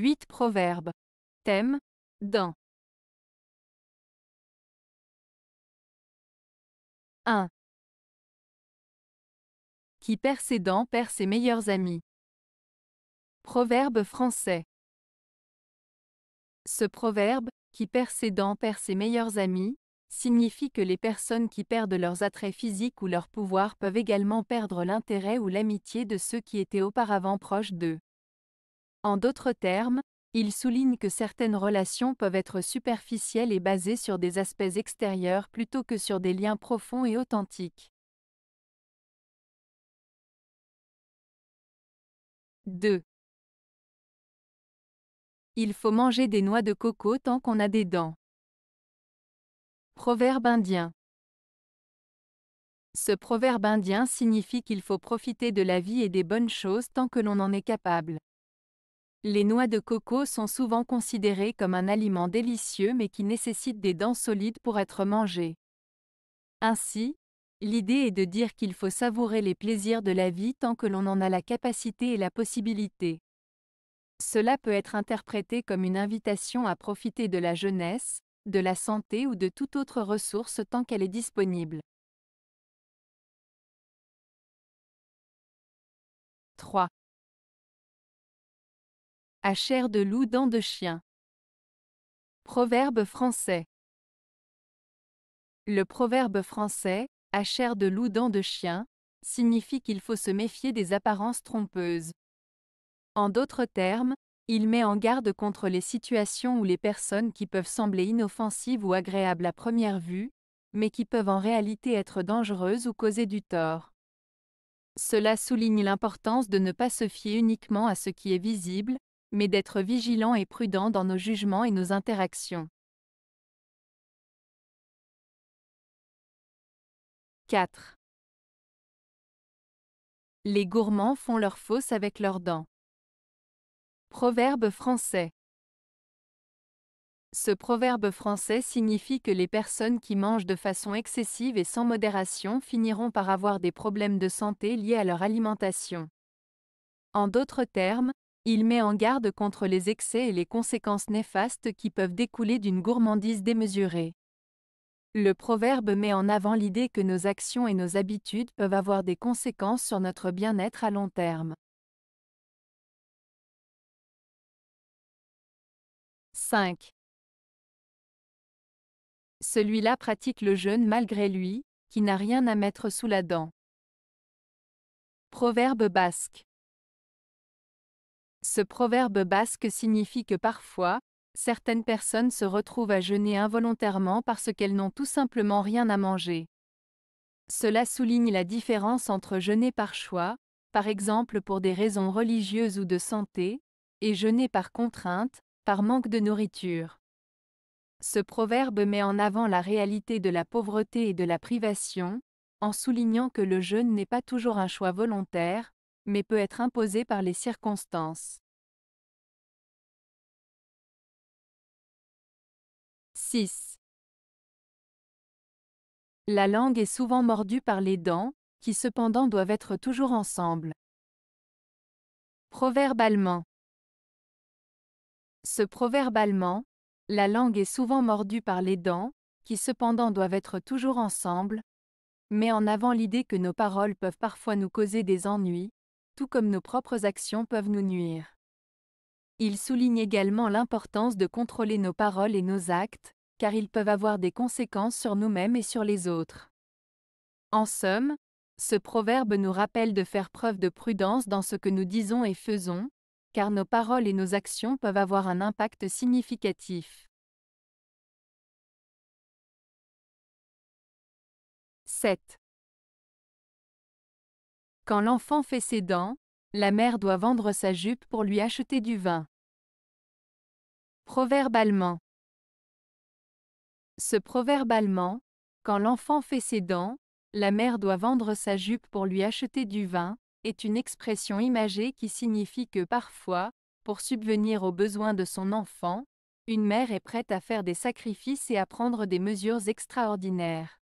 8 Proverbes. Thème dans 1. Qui perd ses dents perd ses meilleurs amis. Proverbe français. Ce proverbe, qui perd ses dents perd ses meilleurs amis, signifie que les personnes qui perdent leurs attraits physiques ou leur pouvoir peuvent également perdre l'intérêt ou l'amitié de ceux qui étaient auparavant proches d'eux. En d'autres termes, il souligne que certaines relations peuvent être superficielles et basées sur des aspects extérieurs plutôt que sur des liens profonds et authentiques. 2. Il faut manger des noix de coco tant qu'on a des dents. Proverbe indien. Ce proverbe indien signifie qu'il faut profiter de la vie et des bonnes choses tant que l'on en est capable. Les noix de coco sont souvent considérées comme un aliment délicieux mais qui nécessite des dents solides pour être mangées. Ainsi, l'idée est de dire qu'il faut savourer les plaisirs de la vie tant que l'on en a la capacité et la possibilité. Cela peut être interprété comme une invitation à profiter de la jeunesse, de la santé ou de toute autre ressource tant qu'elle est disponible. 3 à chair de loup dents de chien. Proverbe français. Le proverbe français, à chair de loup dents de chien, signifie qu'il faut se méfier des apparences trompeuses. En d'autres termes, il met en garde contre les situations ou les personnes qui peuvent sembler inoffensives ou agréables à première vue, mais qui peuvent en réalité être dangereuses ou causer du tort. Cela souligne l'importance de ne pas se fier uniquement à ce qui est visible, mais d'être vigilants et prudent dans nos jugements et nos interactions. 4. Les gourmands font leur fausse avec leurs dents. Proverbe français. Ce proverbe français signifie que les personnes qui mangent de façon excessive et sans modération finiront par avoir des problèmes de santé liés à leur alimentation. En d'autres termes, il met en garde contre les excès et les conséquences néfastes qui peuvent découler d'une gourmandise démesurée. Le proverbe met en avant l'idée que nos actions et nos habitudes peuvent avoir des conséquences sur notre bien-être à long terme. 5. Celui-là pratique le jeûne malgré lui, qui n'a rien à mettre sous la dent. Proverbe basque. Ce proverbe basque signifie que parfois, certaines personnes se retrouvent à jeûner involontairement parce qu'elles n'ont tout simplement rien à manger. Cela souligne la différence entre jeûner par choix, par exemple pour des raisons religieuses ou de santé, et jeûner par contrainte, par manque de nourriture. Ce proverbe met en avant la réalité de la pauvreté et de la privation, en soulignant que le jeûne n'est pas toujours un choix volontaire, mais peut être imposée par les circonstances. 6. La langue est souvent mordue par les dents, qui cependant doivent être toujours ensemble. Proverbe allemand Ce proverbe allemand, la langue est souvent mordue par les dents, qui cependant doivent être toujours ensemble, met en avant l'idée que nos paroles peuvent parfois nous causer des ennuis, tout comme nos propres actions peuvent nous nuire. Il souligne également l'importance de contrôler nos paroles et nos actes, car ils peuvent avoir des conséquences sur nous-mêmes et sur les autres. En somme, ce proverbe nous rappelle de faire preuve de prudence dans ce que nous disons et faisons, car nos paroles et nos actions peuvent avoir un impact significatif. « 7. Quand l'enfant fait ses dents, la mère doit vendre sa jupe pour lui acheter du vin. Proverbe allemand. Ce proverbe allemand, quand l'enfant fait ses dents, la mère doit vendre sa jupe pour lui acheter du vin, est une expression imagée qui signifie que parfois, pour subvenir aux besoins de son enfant, une mère est prête à faire des sacrifices et à prendre des mesures extraordinaires.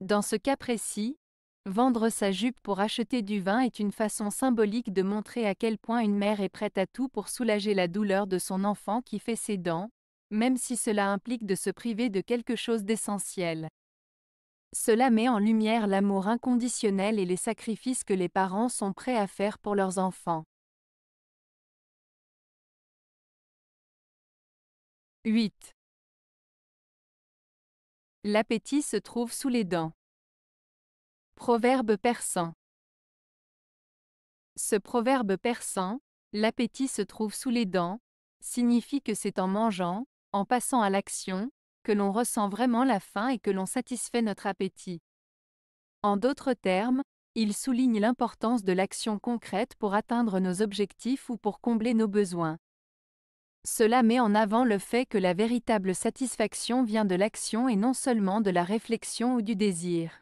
Dans ce cas précis, Vendre sa jupe pour acheter du vin est une façon symbolique de montrer à quel point une mère est prête à tout pour soulager la douleur de son enfant qui fait ses dents, même si cela implique de se priver de quelque chose d'essentiel. Cela met en lumière l'amour inconditionnel et les sacrifices que les parents sont prêts à faire pour leurs enfants. 8. L'appétit se trouve sous les dents. Proverbe persan. Ce proverbe persan, l'appétit se trouve sous les dents, signifie que c'est en mangeant, en passant à l'action, que l'on ressent vraiment la faim et que l'on satisfait notre appétit. En d'autres termes, il souligne l'importance de l'action concrète pour atteindre nos objectifs ou pour combler nos besoins. Cela met en avant le fait que la véritable satisfaction vient de l'action et non seulement de la réflexion ou du désir.